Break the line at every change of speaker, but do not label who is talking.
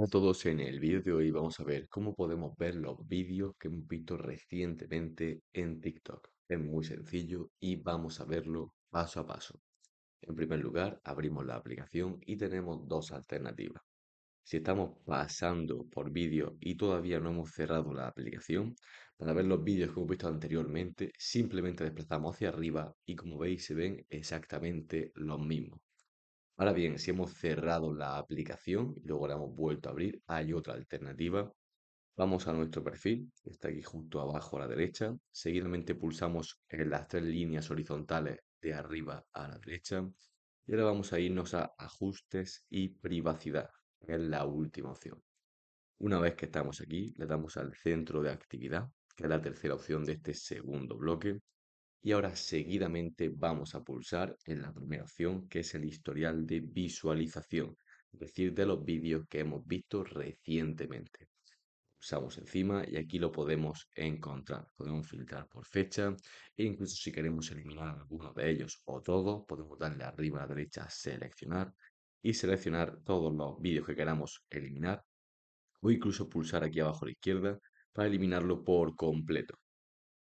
Hola a todos en el vídeo hoy vamos a ver cómo podemos ver los vídeos que hemos visto recientemente en TikTok. Es muy sencillo y vamos a verlo paso a paso. En primer lugar, abrimos la aplicación y tenemos dos alternativas. Si estamos pasando por vídeo y todavía no hemos cerrado la aplicación, para ver los vídeos que hemos visto anteriormente, simplemente desplazamos hacia arriba y como veis se ven exactamente los mismos. Ahora bien, si hemos cerrado la aplicación y luego la hemos vuelto a abrir, hay otra alternativa. Vamos a nuestro perfil, que está aquí justo abajo a la derecha. Seguidamente pulsamos en las tres líneas horizontales de arriba a la derecha. Y ahora vamos a irnos a ajustes y privacidad, que es la última opción. Una vez que estamos aquí, le damos al centro de actividad, que es la tercera opción de este segundo bloque. Y ahora seguidamente vamos a pulsar en la primera opción que es el historial de visualización, es decir, de los vídeos que hemos visto recientemente. Pulsamos encima y aquí lo podemos encontrar. Podemos filtrar por fecha e incluso si queremos eliminar alguno de ellos o todo, podemos darle arriba a la derecha seleccionar y seleccionar todos los vídeos que queramos eliminar o incluso pulsar aquí abajo a la izquierda para eliminarlo por completo.